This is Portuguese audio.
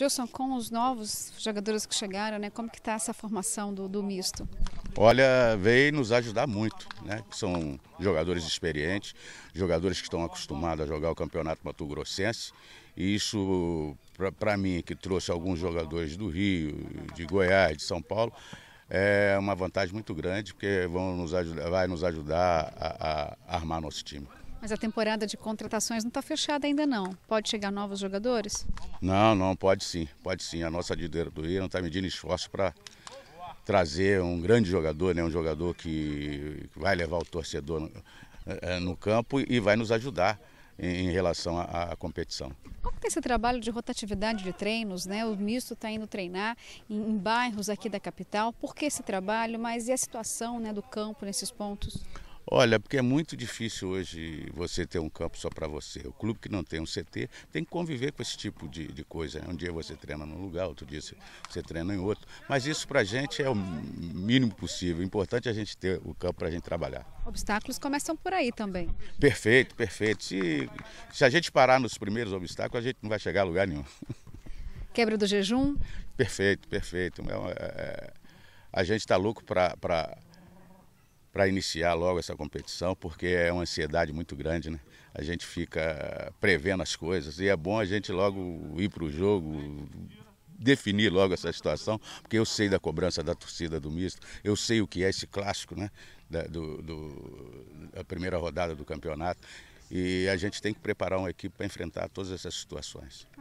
Gilson, com os novos jogadores que chegaram, né, como que está essa formação do, do misto? Olha, veio nos ajudar muito, né? São jogadores experientes, jogadores que estão acostumados a jogar o Campeonato Mato Grossense. E isso, para mim, que trouxe alguns jogadores do Rio, de Goiás, de São Paulo, é uma vantagem muito grande, porque vão nos ajudar, vai nos ajudar a, a armar nosso time. Mas a temporada de contratações não está fechada ainda não. Pode chegar novos jogadores? Não, não, pode sim. Pode sim. A nossa diretoria não está medindo esforço para trazer um grande jogador, né? um jogador que vai levar o torcedor no, eh, no campo e vai nos ajudar em relação à, à competição. Como tem tá esse trabalho de rotatividade de treinos, né? O misto está indo treinar em, em, bairros aqui da capital. Por que esse trabalho? Mas e a situação né, do campo nesses pontos? Olha, porque é muito difícil hoje você ter um campo só para você. O clube que não tem um CT tem que conviver com esse tipo de, de coisa. Né? Um dia você treina num lugar, outro dia você, você treina em outro. Mas isso para a gente é o mínimo possível. O importante é a gente ter o campo para a gente trabalhar. Obstáculos começam por aí também. Perfeito, perfeito. Se, se a gente parar nos primeiros obstáculos, a gente não vai chegar a lugar nenhum. Quebra do jejum? Perfeito, perfeito. É, é, é, a gente está louco para para iniciar logo essa competição, porque é uma ansiedade muito grande, né? A gente fica prevendo as coisas e é bom a gente logo ir para o jogo, definir logo essa situação, porque eu sei da cobrança da torcida do misto, eu sei o que é esse clássico, né? Da, do, do, da primeira rodada do campeonato. E a gente tem que preparar uma equipe para enfrentar todas essas situações.